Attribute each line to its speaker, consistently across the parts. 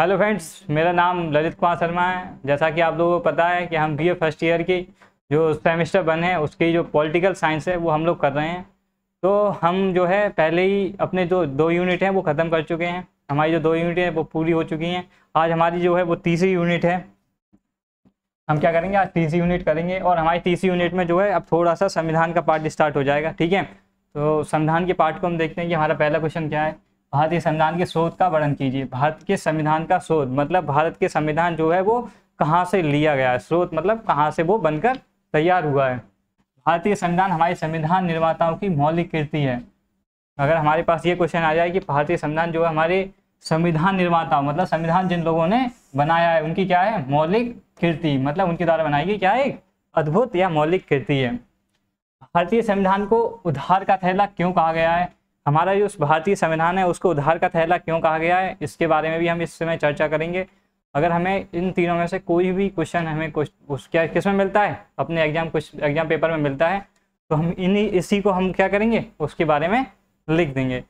Speaker 1: hello friends मेरा नाम ललित कुमार शर्मा है जैसा कि आप लोगों को पता है कि हम बी फर्स्ट ईयर की जो सेमेस्टर वन है उसकी जो पॉलिटिकल साइंस है वो हम लोग कर रहे हैं तो हम जो है पहले ही अपने जो दो यूनिट हैं वो ख़त्म कर चुके हैं हमारी जो दो यूनिट हैं वो पूरी हो चुकी हैं आज हमारी जो है वो तीसरी यूनिट है हम क्या करेंगे आज तीसरी यूनिट करेंगे और हमारी तीसरी यूनिट में जो है अब थोड़ा सा संविधान का पार्ट स्टार्ट हो जाएगा ठीक है तो संविधान के पार्ट को हम देखते हैं कि हमारा पहला क्वेश्चन क्या है भारतीय संविधान के शोध का वर्णन कीजिए भारत के संविधान का शोध मतलब भारत के संविधान जो है वो कहाँ से लिया गया है स्रोत मतलब कहाँ से वो बनकर तैयार हुआ है भारतीय संविधान हमारे संविधान निर्माताओं की मौलिक कृति है अगर हमारे पास ये क्वेश्चन आ जाए कि भारतीय संविधान जो है हमारे संविधान निर्माताओं मतलब संविधान जिन लोगों ने बनाया है उनकी क्या है मौलिक कृति मतलब उनके द्वारा बनाई गई क्या एक अद्भुत या मौलिक कृति है भारतीय संविधान को उधार का थैला क्यों कहा गया है हमारा जो भारतीय संविधान है उसको उधार का थैला क्यों कहा गया है इसके बारे में भी हम इस समय चर्चा करेंगे अगर हमें इन तीनों में से कोई भी क्वेश्चन हमें कुछ उस क्या किस में मिलता है अपने एग्जाम कुछ एग्जाम पेपर में मिलता है तो हम इन्हीं इसी को हम क्या करेंगे उसके बारे में लिख देंगे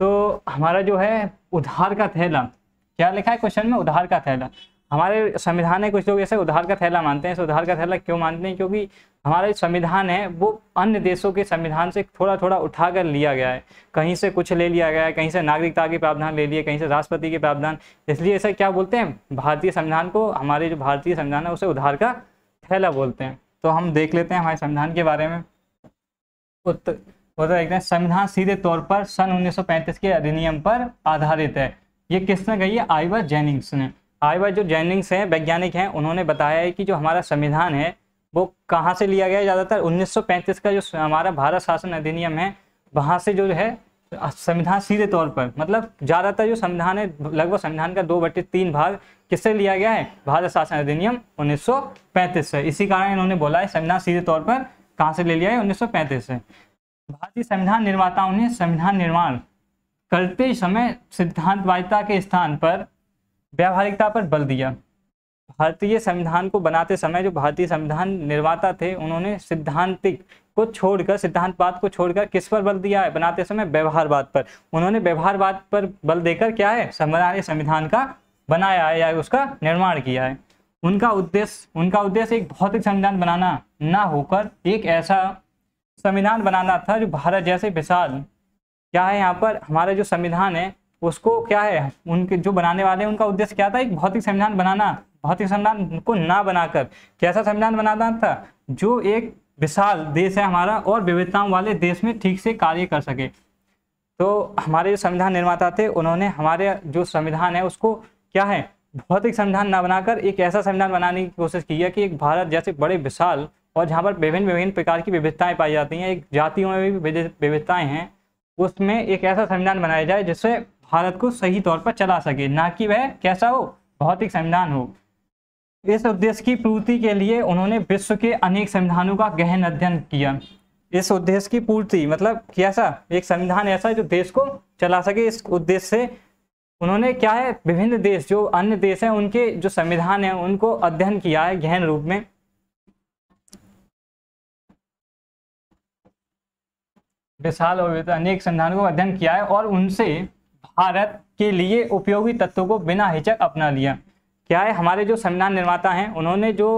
Speaker 1: तो हमारा जो है उधार का थैला क्या लिखा है क्वेश्चन में उधार का थैला हमारे संविधान है कुछ लोग ऐसे उधार का थैला मानते हैं इस उधार का थैला क्यों मानते हैं क्योंकि हमारा संविधान है वो अन्य देशों के संविधान से थोड़ा थोड़ा उठा कर लिया गया है कहीं से कुछ ले लिया गया है कहीं से नागरिकता के प्रावधान ले लिए कहीं से राष्ट्रपति के प्रावधान इसलिए ऐसा क्या बोलते हैं भारतीय संविधान को हमारे जो भारतीय संविधान है उसे उधार का थैला बोलते हैं तो हम देख लेते हैं हमारे संविधान के बारे में उत्तर देखते हैं संविधान सीधे तौर पर सन उन्नीस के अधिनियम पर आधारित है ये किसने कही है आईवा जैनिंग्स ने आईवा जो जैनिंग्स हैं वैज्ञानिक हैं उन्होंने बताया है कि जो हमारा संविधान है वो कहाँ से लिया गया ज़्यादातर 1935 का जो हमारा भारत शासन अधिनियम है वहाँ से जो है संविधान सीधे तौर पर मतलब ज़्यादातर जो संविधान है लगभग संविधान का दो बटे तीन भाग किससे लिया गया है भारत शासन अधिनियम 1935 से इसी कारण इन्होंने बोला है संविधान सीधे तौर पर कहाँ से ले लिया है उन्नीस से भारतीय संविधान निर्माताओं ने संविधान निर्माण करते समय सिद्धांतवादिता के स्थान पर व्यावहारिकता पर बल दिया भारतीय संविधान को बनाते समय जो भारतीय संविधान निर्माता थे उन्होंने सिद्धांतिक को छोड़कर सिद्धांतवाद को छोड़कर किस पर बल दिया है बनाते समय व्यवहारवाद पर उन्होंने व्यवहारवाद पर बल देकर क्या है संविधान संविधान का बनाया है या उसका निर्माण किया है उनका उद्देश्य उनका उद्देश्य एक भौतिक संविधान बनाना ना होकर एक ऐसा संविधान बनाना था जो भारत जैसे विशाल क्या है यहाँ पर हमारा जो संविधान है उसको क्या है उनके जो बनाने वाले हैं उनका उद्देश्य क्या था एक भौतिक संविधान बनाना भौतिक संविधान को ना बनाकर कैसा संविधान बनाना था जो एक विशाल देश है हमारा और विविधताओं वाले देश में ठीक से कार्य कर सके तो हमारे जो संविधान निर्माता थे उन्होंने हमारे जो संविधान है उसको क्या है भौतिक संविधान ना बनाकर एक ऐसा संविधान बनाने की कोशिश की है कि एक भारत जैसे बड़े विशाल और जहाँ पर विभिन्न विभिन्न प्रकार की विविधताएं पाई जाती हैं एक जातियों में भी विविधताएं हैं उसमें एक ऐसा संविधान बनाया जाए जिससे भारत को सही तौर पर चला सके ना कि वह कैसा हो भौतिक संविधान हो इस उद्देश्य की पूर्ति के लिए उन्होंने विश्व के अनेक संविधानों का गहन अध्ययन किया इस उद्देश्य की पूर्ति मतलब कैसा एक संविधान ऐसा जो देश को चला सके इस उद्देश्य से उन्होंने क्या है विभिन्न देश जो अन्य देश हैं उनके जो संविधान हैं उनको अध्ययन किया है गहन रूप में विशाल और अनेक संविधानों का अध्ययन किया है और उनसे भारत के लिए उपयोगी तत्वों को बिना हिचक अपना लिया क्या है हमारे जो संविधान निर्माता हैं उन्होंने जो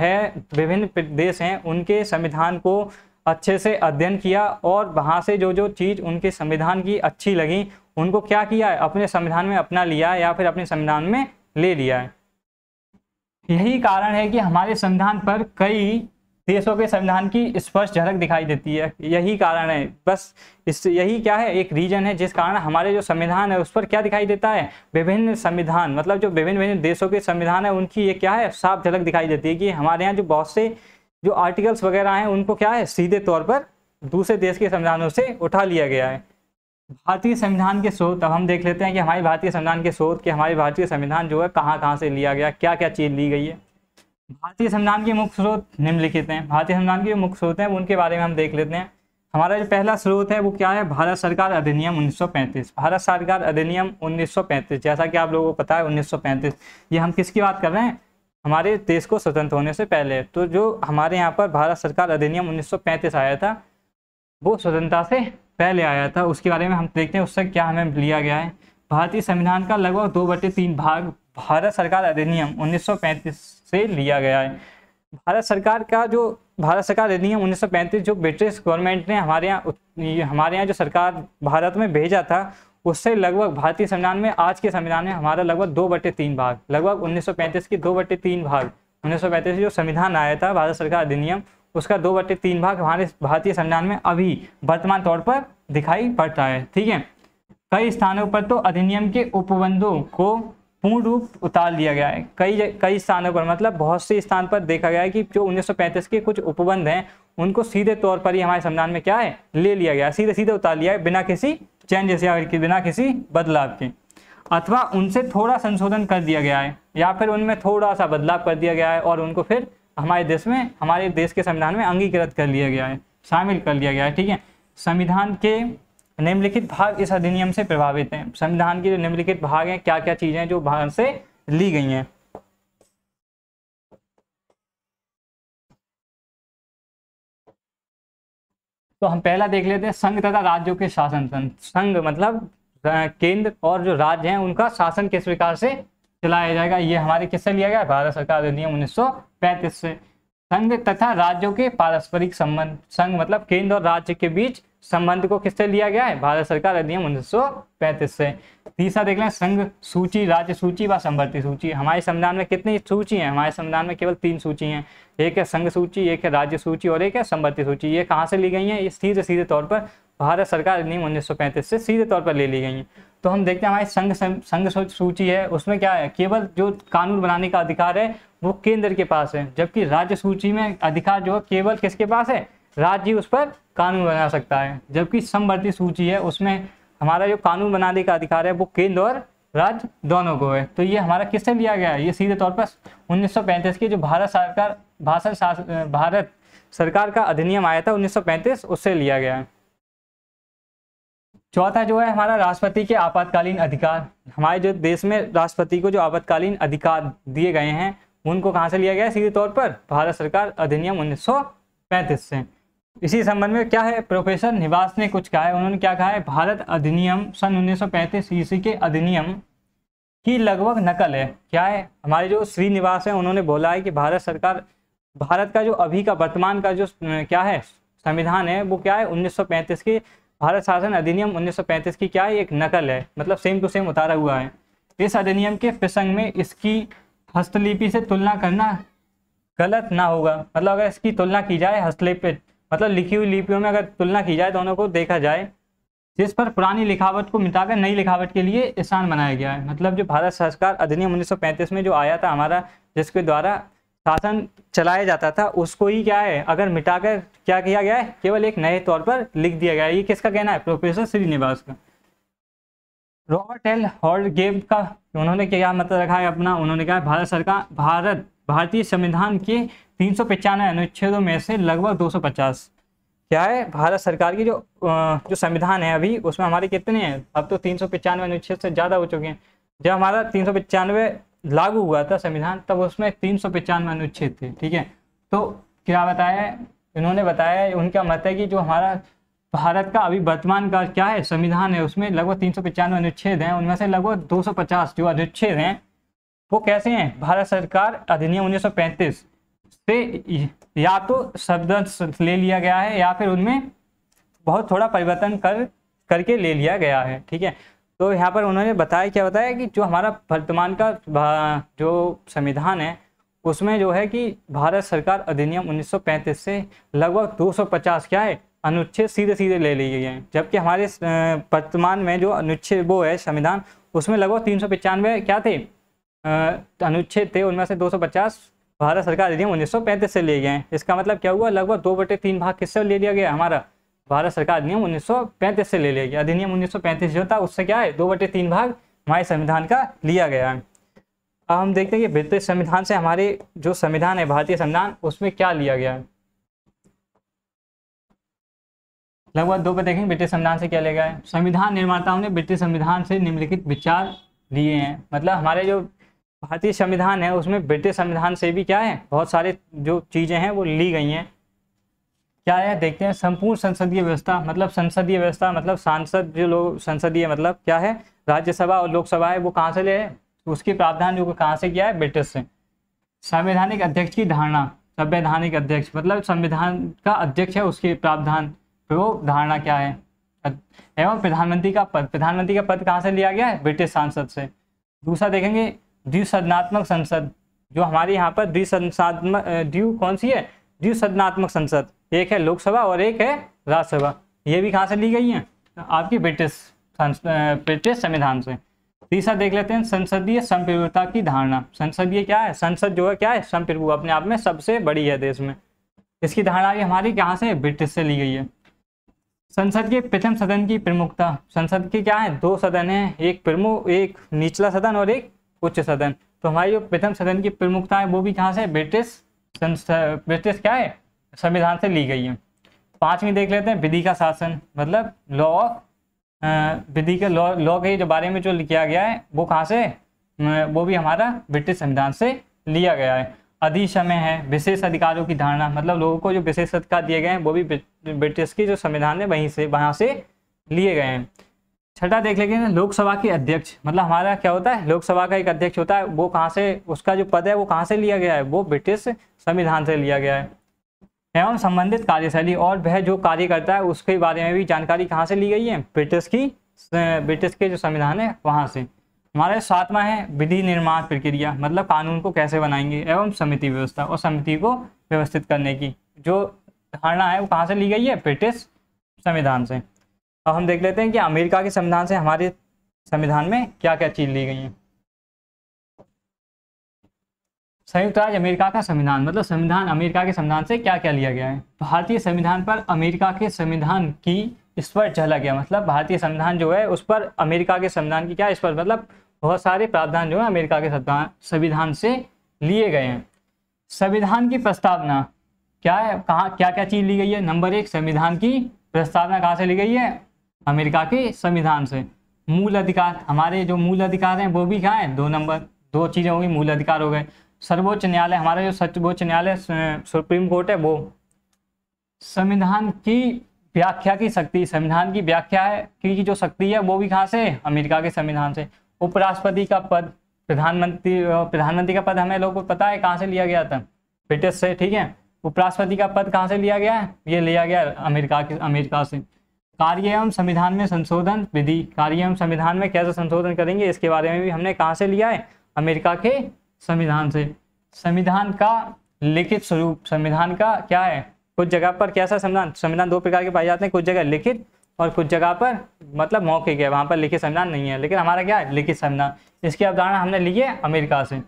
Speaker 1: है विभिन्न देश हैं उनके संविधान को अच्छे से अध्ययन किया और वहाँ से जो जो चीज़ उनके संविधान की अच्छी लगी उनको क्या किया है अपने संविधान में अपना लिया या फिर अपने संविधान में ले लिया है यही कारण है कि हमारे संविधान पर कई देशों के संविधान की स्पष्ट झलक दिखाई देती है यही कारण है बस इस यही क्या है एक रीजन है जिस कारण हमारे जो संविधान है उस पर क्या दिखाई देता है विभिन्न संविधान मतलब जो विभिन्न विभिन्न देशों के संविधान है उनकी ये क्या है साफ झलक दिखाई देती है कि हमारे यहाँ जो बहुत से जो आर्टिकल्स वगैरह हैं उनको क्या है सीधे तौर पर दूसरे देश के संविधानों से उठा लिया गया है भारतीय संविधान के स्रोत अब हम देख लेते हैं कि हमारे भारतीय संविधान के स्रोत कि हमारे भारतीय संविधान जो है कहाँ कहाँ से लिया गया क्या क्या चीज़ ली गई है भारतीय संविधान के मुख्य स्रोत निम्नलिखित हैं भारतीय संविधान के मुख्य स्रोत हैं उनके बारे में हम देख लेते हैं हमारा जो पहला स्रोत है वो क्या है भारत सरकार अधिनियम 1935 भारत सरकार अधिनियम 1935 जैसा कि आप लोगों को पता है 1935 ये हम किसकी बात कर रहे हैं हमारे देश को स्वतंत्र होने से पहले तो जो हमारे यहाँ पर भारत सरकार अधिनियम 1935 आया था वो स्वतंत्रता से पहले आया था उसके बारे में हम देखते हैं उससे क्या हमें लिया गया है भारतीय संविधान का लगभग दो बटे तीन भाग भारत सरकार अधिनियम 1935 से लिया गया है भारत सरकार का जो भारत सरकार अधिनियम 1935 जो ब्रिटिश गवर्नमेंट ने हमारे यहाँ हमारे यहाँ जो सरकार भारत में भेजा था उससे लगभग भारतीय संविधान में आज के संविधान में हमारा लगभग दो बटे तीन भाग लगभग 1935 के दो बटे तीन भाग 1935 जो संविधान आया था भारत सरकार अधिनियम उसका दो बटे तीन भाग हमारे भारतीय संविधान में अभी वर्तमान तौर पर दिखाई पड़ता है ठीक है कई स्थानों पर तो अधिनियम के उपबंधों को पूर्ण रूप उतार लिया गया है कई कई स्थानों पर मतलब बहुत से स्थान पर देखा गया है कि जो 1935 के कुछ उपबंध हैं उनको सीधे तौर पर ही हमारे संविधान में क्या है ले लिया गया सीधे सीधे उतार लिया है बिना किसी चेंजेस या बिना किसी बदलाव के अथवा उनसे थोड़ा संशोधन कर दिया गया है या फिर उनमें थोड़ा सा बदलाव कर दिया गया है और उनको फिर हमारे देश में हमारे देश के संविधान में अंगीकृत कर लिया गया है शामिल कर लिया गया है ठीक है संविधान के निम्नलिखित भाग इस अधिनियम से प्रभावित हैं संविधान के जो निम्नलिखित भाग हैं क्या क्या चीजें जो भाग से ली गई हैं तो हम पहला देख लेते हैं संघ तथा राज्यों के शासन तंत्र संघ मतलब केंद्र और जो राज्य हैं उनका शासन किस प्रकार से चलाया जाएगा ये हमारे किससे लिया गया भारत सरकार अधिनियम उन्नीस से संघ तथा राज्यों के पारस्परिक संबंध संघ मतलब केंद्र और राज्य के बीच संबंध को किससे लिया गया है भारत सरकार अधिनियम उन्नीस से तीसरा देख लें संघ सूची राज्य सूची व समवर्ती सूची हमारे संविधान में कितनी सूची है हमारे संविधान में केवल तीन सूची हैं एक है संघ सूची एक है राज्य सूची और एक है समवर्ती सूची ये कहाँ से ली गई है ये सीधे सीधे तौर पर भारत सरकार अधिनियम उन्नीस से सीधे तौर पर ले ली गई हैं तो हम देखते हैं हमारी संघ संघ सूची है उसमें क्या है केवल जो कानून बनाने का अधिकार है वो केंद्र के पास है जबकि राज्य सूची में अधिकार जो है केवल किसके पास है राज्य उस पर कानून बना सकता है जबकि समवर्ती सूची है उसमें हमारा जो कानून बनाने का अधिकार है वो केंद्र और राज्य दोनों को है तो ये हमारा किससे लिया गया है ये सीधे तौर पर उन्नीस के जो भारत सरकार भाषण भारत सरकार का अधिनियम आया था उन्नीस उससे लिया गया है चौथा जो है हमारा राष्ट्रपति के आपातकालीन अधिकार हमारे जो देश में राष्ट्रपति को जो आपातकालीन अधिकार दिए गए हैं उनको कहाँ से लिया गया है सीधे तौर पर भारत सरकार अधिनियम पैंतीस से इसी संबंध में क्या है प्रोफेसर निवास ने कुछ कहा है उन्होंने क्या कहा है भारत अधिनियम सन पैंतीस ईस्वी के अधिनियम की लगभग नकल है क्या है हमारे जो श्रीनिवास है उन्होंने बोला है कि भारत सरकार भारत का जो अभी का वर्तमान का जो क्या है संविधान है वो क्या है 1935 के भारत शासन अधिनियम 1935 की क्या है एक नकल है मतलब सेम टू सेम उतारा हुआ है इस अधिनियम के प्रसंग में इसकी हस्तलिपि से तुलना करना गलत ना होगा मतलब अगर इसकी तुलना की जाए हस्तलिपि मतलब लिखी हुई लिपियों में अगर तुलना की जाए दोनों को देखा जाए जिस पर पुरानी लिखावट को मिटाकर नई लिखावट के लिए स्थान बनाया गया है मतलब जो भारत सरकार अधिनियम 1935 में जो आया था हमारा जिसके द्वारा शासन चलाया जाता था उसको ही क्या है अगर मिटाकर क्या किया गया है केवल एक नए तौर पर लिख दिया गया ये किसका कहना है प्रोफेसर श्रीनिवास का रॉबर्ट एल हॉर्ड गेम का उन्होंने क्या मतलब रखा है अपना उन्होंने कहा भारत सरकार भारत भारतीय संविधान के तीन सौ पचानवे अनुच्छेदों में से लगभग दो सौ पचास क्या है भारत सरकार की जो जो संविधान है अभी उसमें हमारे कितने हैं अब तो तीन सौ पचानवे अनुच्छेद से ज़्यादा हो चुके हैं जब हमारा तीन सौ पचानवे लागू हुआ था संविधान तब उसमें तीन सौ पचानवे अनुच्छेद थे ठीक है तो क्या बताया इन्होंने बताया उनका मत है कि जो हमारा भारत का अभी वर्तमान का क्या है संविधान है उसमें लगभग तीन सौ पचानवे अनुच्छेद हैं उनमें से लगभग दो सौ पचास जो अनुच्छेद हैं वो कैसे हैं भारत सरकार अधिनियम उन्नीस से या तो शब्द ले लिया गया है या फिर उनमें बहुत थोड़ा परिवर्तन कर करके ले लिया गया है ठीक है तो यहाँ पर उन्होंने बताया क्या बताया कि जो हमारा वर्तमान का जो संविधान है उसमें जो है कि भारत सरकार अधिनियम 1935 से लगभग 250 क्या है अनुच्छेद सीधे सीधे ले लिए गए हैं जबकि हमारे वर्तमान में जो अनुच्छेद वो है संविधान उसमें लगभग तीन क्या थे अनुच्छेद थे उनमें से 250 भारत सरकार अधिनियम 1935 से ले गए हैं इसका मतलब क्या हुआ लगभग दो बटे तीन भाग किससे ले लिया गया हमारा भारत सरकार अधिनियम उन्नीस से ले लिया गया अधिनियम उन्नीस जो था उससे क्या है दो बटे तीन भाग हमारे संविधान का लिया गया है अब हम देखते हैं कि ब्रिटिश संविधान से हमारे जो संविधान है भारतीय संविधान उसमें क्या लिया गया है लगभग दो पे देखेंगे ब्रिटिश संविधान से क्या ले गया है संविधान निर्माताओं ने ब्रिटिश संविधान से निम्नलिखित विचार लिए हैं मतलब हमारे जो भारतीय संविधान है उसमें ब्रिटिश संविधान से भी क्या है बहुत सारे जो चीज़ें हैं वो ली गई हैं क्या है देखते हैं संपूर्ण संसदीय व्यवस्था मतलब संसदीय व्यवस्था मतलब सांसद जो लोग संसदीय मतलब क्या है राज्यसभा और लोकसभा है वो कहाँ से ले है उसकी प्रावधान जो कहाँ से किया है ब्रिटिश से संवैधानिक अध्यक्ष की धारणा संवैधानिक अध्यक्ष मतलब संविधान का अध्यक्ष है उसके प्रावधान तो वो धारणा क्या है एवं प्रधानमंत्री का पद प्रधानमंत्री का पद कहाँ से लिया गया है ब्रिटिश सांसद से दूसरा देखेंगे द्विसदनात्मक संसद जो हमारे यहाँ पर द्विसदनात्मक द्व्यू कौन सी है द्विसदनात्मक संसद एक है लोकसभा और एक है राज्यसभा ये भी कहाँ से ली गई है आपकी ब्रिटिश ब्रिटिश संविधान से तीसरा देख लेते हैं संसदीय संप्रभुता की धारणा संसदीय क्या है संसद जो है क्या है संप्रभु अपने आप में सबसे बड़ी है देश में इसकी धारणा भी हमारी कहाँ से ब्रिटिश से ली गई है संसद के प्रथम सदन की प्रमुखता संसद के क्या है दो सदन है एक प्रमुख एक निचला सदन और एक उच्च सदन तो हमारी जो प्रथम सदन की प्रमुखता है वो भी कहाँ से ब्रिटिश ब्रिटिश क्या है संविधान से ली गई है पांचवी देख लेते हैं विधि का शासन मतलब लॉ ऑफ विधि के लॉ लॉ के जो बारे में जो लिखा गया है वो कहाँ से वो भी हमारा ब्रिटिश संविधान से लिया गया है अधिसमय है विशेष अधिकारों की धारणा मतलब लोगों को जो विशेष अधिकार दिए गए हैं वो भी ब्रिटिश की जो संविधान है वहीं से वहाँ से लिए गए हैं छठा देख लेंगे लोकसभा के अध्यक्ष मतलब हमारा क्या होता है लोकसभा का एक अध्यक्ष होता है वो कहाँ से उसका जो पद है वो कहाँ से लिया गया है वो ब्रिटिश संविधान से लिया गया है एवं संबंधित कार्यशैली और वह जो कार्य करता है उसके बारे में भी जानकारी कहाँ से ली गई है ब्रिटिश की ब्रिटिश के जो संविधान है वहाँ से हमारे सातवां है विधि निर्माण प्रक्रिया मतलब कानून को कैसे बनाएंगे एवं समिति व्यवस्था और समिति को व्यवस्थित करने की जो धारणा है वो कहाँ से ली गई है ब्रिटिश संविधान से अब हम देख लेते हैं कि अमेरिका के संविधान से हमारे संविधान में क्या क्या चीज ली गई है संयुक्त राज्य अमेरिका का संविधान मतलब संविधान अमेरिका के संविधान से क्या क्या लिया गया है भारतीय संविधान पर अमेरिका के संविधान की इस पर झला गया मतलब भारतीय संविधान जो है उस पर अमेरिका के संविधान की क्या इस पर मतलब बहुत सारे प्रावधान जो है अमेरिका के संविधान से लिए गए हैं संविधान की प्रस्तावना क्या है कहाँ क्या क्या चीज़ ली गई है नंबर एक संविधान की प्रस्तावना कहाँ से ली गई है अमेरिका के संविधान से मूल अधिकार हमारे जो मूल अधिकार हैं वो भी क्या है दो नंबर दो चीज़ें होगी मूल अधिकार हो गए सर्वोच्च न्यायालय हमारा जो सर्वोच्च न्यायालय सुप्रीम कोर्ट है वो संविधान की व्याख्या की शक्ति संविधान की व्याख्या है की जो शक्ति है वो भी कहाँ से अमेरिका के संविधान से उपराष्ट्रपति का पद प्रधानमंत्री प्रधानमंत्री का पद हमें लोगों को पता है कहाँ से लिया गया था ब्रिटिश से ठीक है उपराष्ट्रपति का पद कहाँ से लिया गया है ये लिया गया अमेरिका के अमेरिका से कार्य एवं संविधान में संशोधन विधि कार्य एवं संविधान में कैसे संशोधन करेंगे इसके बारे में भी हमने कहाँ से लिया है अमेरिका के संविधान से संविधान का लिखित स्वरूप संविधान का क्या है कुछ जगह पर कैसा संविधान संविधान दो प्रकार के पाए जाते हैं कुछ जगह लिखित और कुछ जगह पर मतलब मौके है वहाँ पर लिखित संविधान नहीं है लेकिन हमारा क्या है लिखित संविधान इसकी अवधारणा हमने ली है अमेरिका से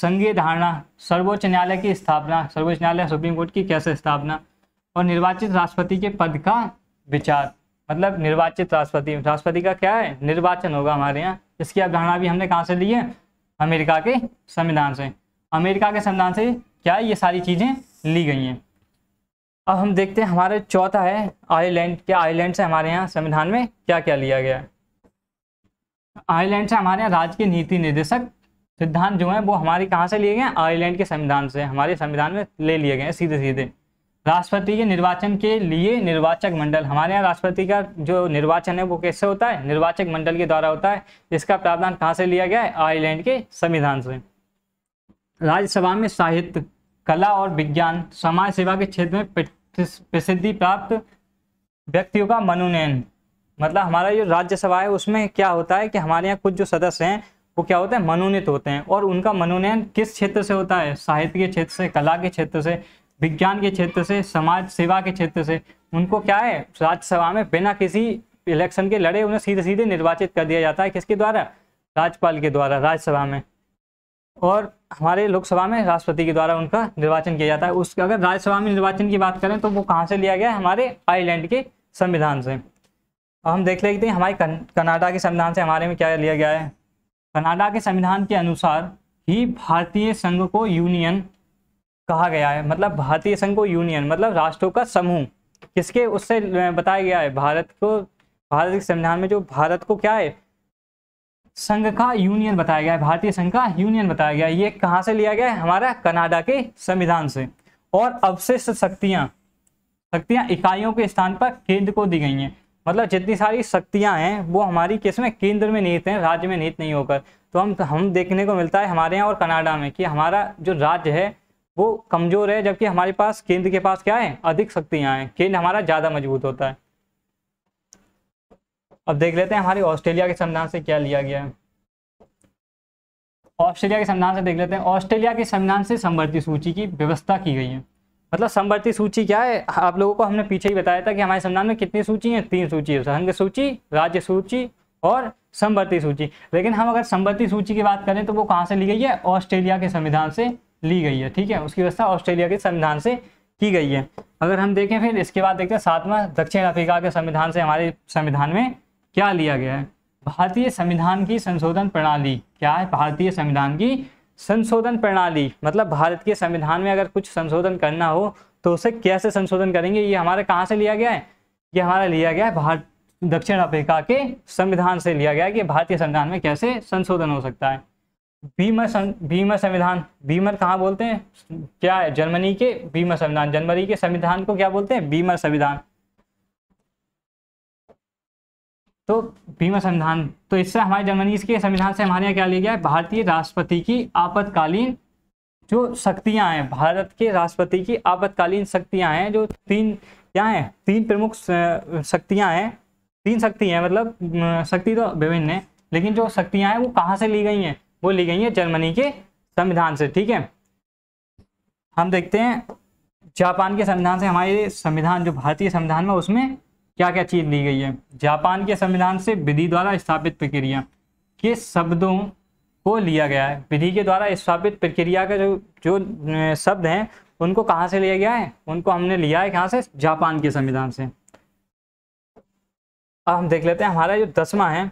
Speaker 1: संघीय धारणा सर्वोच्च न्यायालय की स्थापना सर्वोच्च न्यायालय सुप्रीम कोर्ट की कैसे स्थापना और निर्वाचित राष्ट्रपति के पद का विचार मतलब निर्वाचित राष्ट्रपति राष्ट्रपति का क्या है निर्वाचन होगा हमारे यहाँ इसकी अवधारणा भी हमने कहाँ से ली है अमेरिका के संविधान से अमेरिका के संविधान से क्या ये सारी चीज़ें ली गई हैं अब हम देखते हैं हमारे चौथा है आयरलैंड क्या आयरलैंड से हमारे यहाँ संविधान में क्या क्या लिया गया है आयरलैंड से हमारे यहाँ राज्य के नीति निर्देशक सिद्धांत जो है वो हमारे कहाँ से लिए गए आयरलैंड के संविधान से हमारे संविधान में ले लिए गए सीधे सीधे राष्ट्रपति के निर्वाचन के लिए निर्वाचक मंडल हमारे यहाँ राष्ट्रपति का जो निर्वाचन है वो कैसे होता है निर्वाचक मंडल के द्वारा होता है इसका प्रावधान कहाँ से लिया गया है आयरलैंड के संविधान से राज्यसभा में साहित्य कला और विज्ञान समाज सेवा के क्षेत्र में प्रसिद्धि प्राप्त व्यक्तियों का मनोनयन मतलब हमारा जो राज्यसभा है उसमें क्या होता है कि हमारे यहाँ कुछ जो सदस्य हैं वो क्या होते हैं मनोनीत होते हैं और उनका मनोनयन किस क्षेत्र से होता है साहित्य के क्षेत्र से कला के क्षेत्र से विज्ञान के क्षेत्र से समाज सेवा के क्षेत्र से उनको क्या है राज्यसभा में बिना किसी इलेक्शन के लड़े उन्हें सीधे सीधे निर्वाचित कर दिया जाता है किसके द्वारा राज्यपाल के द्वारा राज्यसभा में और हमारे लोकसभा में राष्ट्रपति के द्वारा उनका निर्वाचन किया जाता है उसके अगर राज्यसभा में निर्वाचन की बात करें तो वो कहाँ से लिया गया है हमारे आयरलैंड के संविधान से अब हम देख लेते हैं हमारे कनाडा के संविधान से हमारे में क्या लिया गया है कनाडा के संविधान के अनुसार ही भारतीय संघ को यूनियन कहा गया है मतलब भारतीय संघ को यूनियन मतलब राष्ट्रों का समूह किसके उससे बताया गया है भारत को भारत के संविधान में जो भारत को क्या है संघ का यूनियन बताया गया है भारतीय संघ का यूनियन बताया गया है ये कहाँ से लिया गया है हमारा कनाडा के संविधान से और अवशिष्ट शक्तियाँ शक्तियाँ इकाइयों के स्थान पर केंद्र को दी गई हैं मतलब जितनी सारी शक्तियां हैं वो हमारी किस में केंद्र में निहित हैं राज्य में निहित नहीं होकर तो हम हम देखने को मिलता है हमारे यहाँ और कनाडा में कि हमारा जो राज्य है वो कमज़ोर है जबकि हमारे पास केंद्र के पास क्या है अधिक शक्तियां हैं केंद्र हमारा ज़्यादा मजबूत होता है अब देख लेते हैं हमारे ऑस्ट्रेलिया के संविधान से क्या लिया गया है ऑस्ट्रेलिया के संविधान से देख लेते हैं ऑस्ट्रेलिया के संविधान से संवर्ती सूची की व्यवस्था की गई है मतलब संवर्ती सूची क्या है आप लोगों को हमने पीछे ही बताया था कि हमारे संविधान में कितनी सूची है तीन सूची है संघ सूची राज्य सूची और संवर्ती सूची लेकिन हम अगर संवर्ती सूची की बात करें तो वो कहाँ से ली गई है ऑस्ट्रेलिया के संविधान से ली गई है ठीक है उसकी व्यवस्था ऑस्ट्रेलिया के संविधान से की गई है अगर हम देखें फिर इसके बाद देखते हैं सातवां दक्षिण अफ्रीका के संविधान से हमारे संविधान में क्या लिया गया है भारतीय संविधान की संशोधन प्रणाली क्या है भारतीय संविधान की संशोधन प्रणाली मतलब भारत के संविधान में अगर कुछ संशोधन करना हो तो उसे कैसे संशोधन करेंगे ये हमारे कहाँ से लिया गया है ये हमारा लिया गया है भारत दक्षिण अफ्रीका के संविधान से लिया गया है कि भारतीय संविधान में कैसे संशोधन हो सकता है बीमर सं, बीमर संविधान बीमर कहाँ बोलते हैं क्या है जर्मनी के बीमर संविधान जर्मनी के संविधान को क्या बोलते हैं बीमर संविधान तो बीमा संविधान तो इससे हमारे जर्मनी के संविधान से हमारे यहाँ क्या लिया गया है भारतीय राष्ट्रपति की आपातकालीन जो शक्तियां हैं भारत के राष्ट्रपति की आपातकालीन शक्तियां हैं जो तीन क्या हैं तीन प्रमुख शक्तियां हैं तीन शक्ति हैं मतलब शक्ति तो विभिन्न है लेकिन जो शक्तियां हैं वो कहाँ से ली गई हैं वो ली गई है जर्मनी के संविधान से ठीक है हम देखते हैं जापान के संविधान से हमारे संविधान जो भारतीय संविधान में उसमें क्या क्या चीज़ ली गई है जापान के संविधान से विधि द्वारा स्थापित प्रक्रिया के शब्दों को लिया गया है विधि के द्वारा स्थापित प्रक्रिया का जो जो शब्द हैं उनको कहाँ से लिया गया है उनको हमने लिया है कहाँ से जापान के संविधान से अब हम देख लेते हैं हमारा जो दसवां है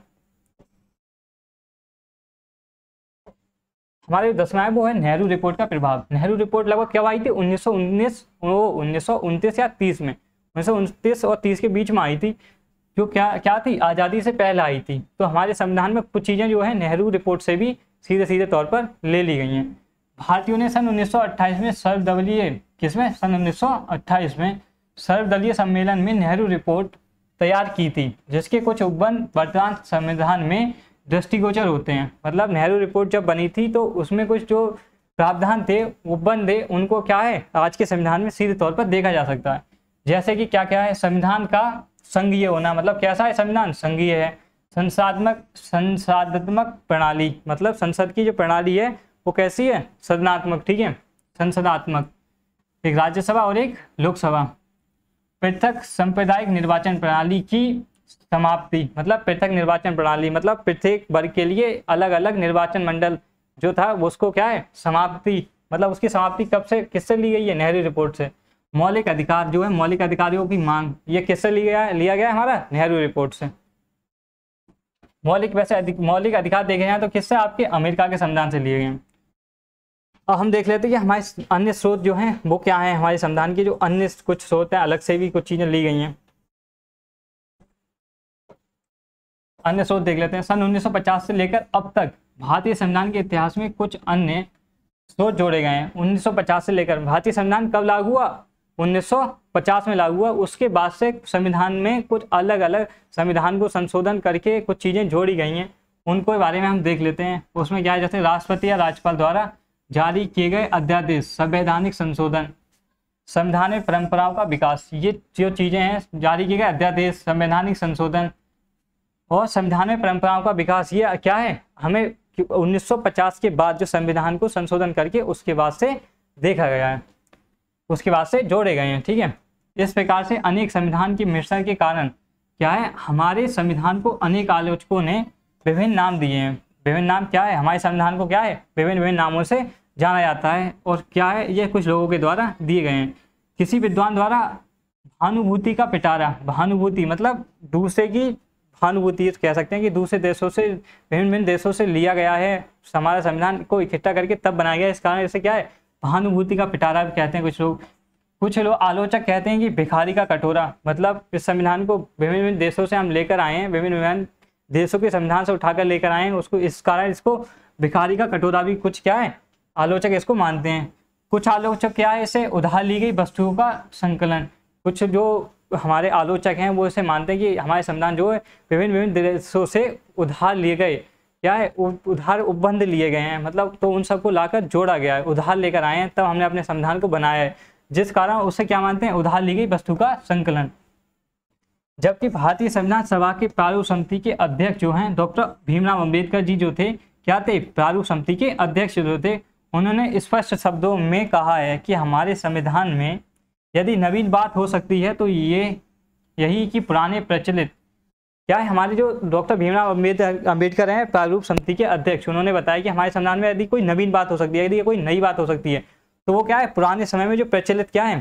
Speaker 1: हमारे दसवा है वो है नेहरू रिपोर्ट का प्रभाव नेहरू रिपोर्ट लगभग क्या आई थी उन्नीस सौ उन्नीस या तीस में उन्नीस और तीस के बीच में आई थी जो क्या क्या थी आज़ादी से पहले आई थी तो हमारे संविधान में कुछ चीज़ें जो है नेहरू रिपोर्ट से भी सीधे सीधे तौर पर ले ली गई हैं भारतीयों ने सन 1928 में सर्वदलीय किसमें सन 1928 में सर्वदलीय सम्मेलन में नेहरू रिपोर्ट तैयार की थी जिसके कुछ उपबंध वर्तमान संविधान में दृष्टिगोचर होते हैं मतलब नेहरू रिपोर्ट जब बनी थी तो उसमें कुछ जो प्रावधान थे वो बंद थे उनको क्या है आज के संविधान में सीधे तौर पर देखा जा सकता है जैसे कि क्या क्या है संविधान का संघीय होना मतलब कैसा है संविधान संघीय है संसात्मक संसाधात्मक प्रणाली मतलब संसद की जो प्रणाली है वो कैसी है सदनात्मक ठीक है संसदात्मक एक राज्यसभा और एक लोकसभा पृथक सांप्रदायिक निर्वाचन प्रणाली की समाप्ति मतलब पृथक निर्वाचन प्रणाली मतलब प्रत्येक वर्ग के लिए अलग अलग निर्वाचन मंडल जो था उसको क्या है समाप्ति मतलब उसकी समाप्ति कब से किससे ली गई है नेहरू रिपोर्ट से मौलिक अधिकार जो है मौलिक अधिकारियों की मांग ये किससे लिया लिया गया हमारा नेहरू रिपोर्ट से मौलिक वैसे अधिक, मौलिक अधिकार देखे जाए तो किससे आपके अमेरिका के संविधान से लिए गए अब हम देख लेते हैं कि हमारे अन्य स्रोत जो हैं वो क्या हैं हमारे संविधान के जो अन्य कुछ स्रोत हैं अलग से भी कुछ चीज़ें ली गई हैं अन्य स्रोत देख लेते हैं सन 1950 से लेकर अब तक भारतीय संविधान के इतिहास में कुछ अन्य स्रोत जोड़े गए हैं 1950 से लेकर भारतीय संविधान कब लागू हुआ 1950 में लागू हुआ उसके बाद से संविधान में कुछ अलग अलग संविधान को संशोधन करके कुछ चीज़ें जोड़ी गई हैं उनको बारे में हम देख लेते हैं उसमें क्या जैसे राष्ट्रपति या राज्यपाल द्वारा जारी किए गए अध्यादेश संवैधानिक संशोधन संविधान में परंपराओं का विकास ये जो चीज़ें हैं जारी किए गए अध्यादेश संवैधानिक संशोधन और संविधान में परंपराओं का विकास ये क्या है हमें 1950 के बाद जो संविधान को संशोधन करके उसके बाद से देखा गया है उसके बाद से जोड़े गए हैं ठीक है इस प्रकार से अनेक संविधान के मिश्रण के कारण क्या है हमारे संविधान को अनेक आलोचकों ने विभिन्न नाम दिए हैं विभिन्न नाम क्या है हमारे संविधान को क्या है विभिन्न विभिन्न नामों से जाना जाता है और क्या है ये कुछ लोगों के द्वारा दिए गए हैं किसी विद्वान द्वारा भानुभूति का पिटारा भानुभूति मतलब दूसरे की सहानुभूति कह सकते हैं कि दूसरे देशों से विभिन्न विभिन्न देशों से लिया गया है हमारे संविधान को इकट्ठा करके तब बनाया गया इस कारण इसे क्या है भानुभूति का पिटारा भी कहते हैं कुछ लोग कुछ लोग आलोचक कहते हैं कि भिखारी का कटोरा मतलब इस संविधान को विभिन्न विभिन्न देशों से हम लेकर आए हैं विभिन्न विभिन्न देशों के संविधान से उठाकर लेकर आए हैं उसको इस कारण इसको भिखारी का कटोरा भी कुछ क्या है आलोचक इसको मानते हैं कुछ आलोचक क्या है इसे उधार ली गई वस्तुओं का संकलन कुछ जो हमारे आलोचक हैं वो इसे मानते हैं कि हमारे संविधान जो है विभिन्न विभिन्न देशों से उधार लिए गए क्या है उधार उपबंध लिए गए हैं मतलब तो उन सबको लाकर जोड़ा गया है उधार लेकर आए हैं तब हमने अपने संविधान को बनाया है जिस कारण उसे क्या मानते हैं उधार ली गई वस्तु का संकलन जबकि भारतीय संविधान सभा के प्रारूप समिति के अध्यक्ष जो हैं डॉक्टर भीमराव अम्बेडकर जी जो थे क्या थे प्रारूप समिति के अध्यक्ष जो थे उन्होंने स्पष्ट शब्दों में कहा है कि हमारे संविधान में यदि नवीन बात हो सकती है तो ये यही कि पुराने प्रचलित क्या है हमारे जो डॉक्टर भीमराव अम्बेडकर अम्बेडकर हैं प्रारूप समिति के अध्यक्ष उन्होंने बताया कि हमारे संविधान में यदि कोई नवीन बात हो सकती है यदि कोई नई बात हो सकती है तो वो क्या है पुराने समय में जो प्रचलित क्या है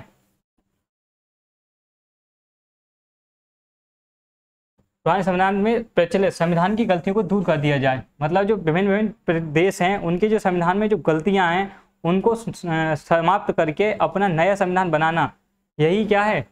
Speaker 1: पुराने संविधान में प्रचलित संविधान की गलतियों को दूर कर दिया जाए मतलब जो विभिन्न विभिन्न देश हैं उनके जो संविधान में जो गलतियां हैं उनको समाप्त करके अपना नया संविधान बनाना यही क्या है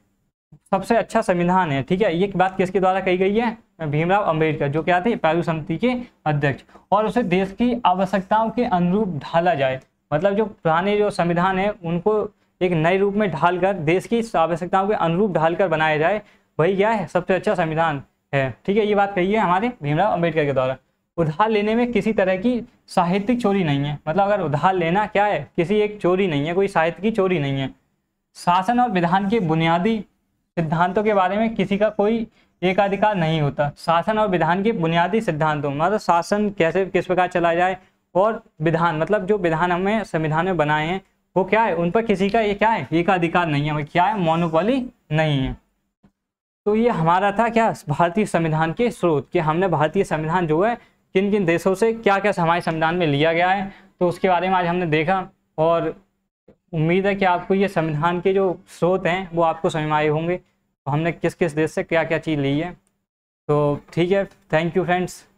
Speaker 1: सबसे अच्छा संविधान है ठीक है ये बात किसके द्वारा कही गई है भीमराव अंबेडकर जो क्या थे पेरू समिति के अध्यक्ष और उसे देश की आवश्यकताओं के अनुरूप ढाला जाए मतलब जो पुराने जो संविधान है उनको एक नए रूप में ढालकर देश की आवश्यकताओं के अनुरूप ढालकर बनाया जाए वही क्या है सबसे अच्छा संविधान है ठीक है ये बात कही है हमारे भीमराव अम्बेडकर के द्वारा उधार लेने में किसी तरह की साहित्यिक चोरी नहीं है मतलब अगर उधार लेना क्या है किसी एक चोरी नहीं है कोई साहित्य की चोरी नहीं है शासन और विधान के बुनियादी सिद्धांतों के बारे में किसी का कोई एकाधिकार नहीं होता शासन और विधान के बुनियादी सिद्धांतों मतलब शासन कैसे किस प्रकार चलाया जाए और विधान मतलब जो विधान हमें संविधान में बनाए हैं वो क्या है उन पर किसी का ये क्या है एकाधिकार नहीं है मतलब क्या है मोनोपोली नहीं है तो ये हमारा था क्या भारतीय संविधान के स्रोत कि हमने भारतीय संविधान जो है किन किन देशों से क्या क्या हमारे संविधान में लिया गया है तो उसके बारे में आज हमने देखा और उम्मीद है कि आपको ये संविधान के जो स्रोत हैं वो आपको समझ में आए होंगे तो हमने किस किस देश से क्या क्या चीज़ ली है तो ठीक है थैंक यू फ्रेंड्स